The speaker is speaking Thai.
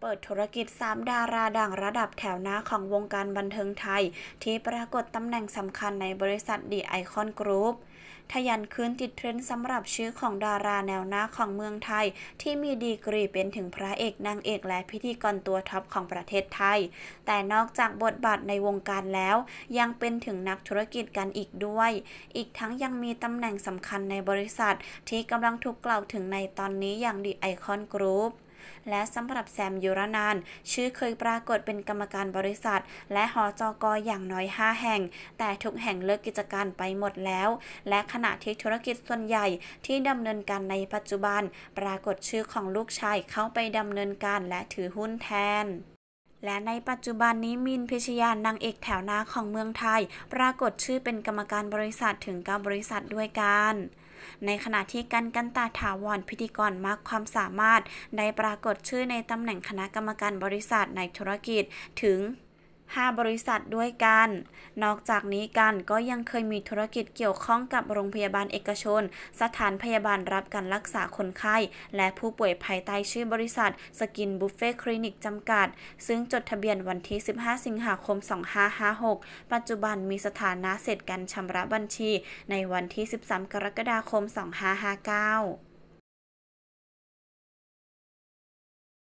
เปิดธุรกิจ 3 ดาราดังระดับแถวหน้าของวงการบันเทิงไทย ที่ปรากฏตำแหน่งสำคัญในบริษัทดีไอคอนกรุ๊ปทยันคืนติดเทรนด์สำหรับชื่อของดาราแนวหน้าของเมืองไทย ที่มีดีกรีเป็นถึงพระเอกนางเอกและพิธีกรตัวท็อปของประเทศไทย แต่นอกจากบทบาทในวงการแล้ว ยังเป็นถึงนักธุรกิจกันอีกด้วย อีกทั้งยังมีตำแหน่งสำคัญในบริษัท ที่กำลังถูกกล่าวถึงในตอนนี้อย่างดีไอคอนกรุ๊ปและสำหรับแซมยูรนานชื่อเคยปรากฏเป็นกรรมการบริษัท และหอจอกออย่างน้อย 5 แห่ง แต่ทุกแห่งเลิกกิจการไปหมดแล้ว และขณะที่ธุรกิจส่วนใหญ่ที่ดำเนินการในปัจจุบันปรากฏชื่อของลูกชาย เข้าไปดำเนินการและถือหุ้นแทน และในปัจจุบันนี้มินพิชยานางเอกแถวหน้าของเมืองไทย ปรากฏชื่อเป็นกรรมการบริษัทถึง9บริษัทด้วยกันในขณะที่กันกันตาถาวรพิธีกรมากความสามารถ ได้ปรากฏชื่อในตำแหน่งคณะกรรมการบริษัทในธุรกิจถึง5 บริษัทด้วยกัน นอกจากนี้กันก็ยังเคยมีธุรกิจเกี่ยวข้องกับโรงพยาบาลเอกชน สถานพยาบาลรับการรักษาคนไข้ และผู้ป่วยภายใต้ชื่อบริษัท สกินบุฟเฟ่คลินิกจำกัด ซึ่งจดทะเบียนวันที่ 15 สิงหาคม 2556 ปัจจุบันมีสถานะเสร็จการชำระบัญชี ในวันที่ 13 กรกฎาคม 2559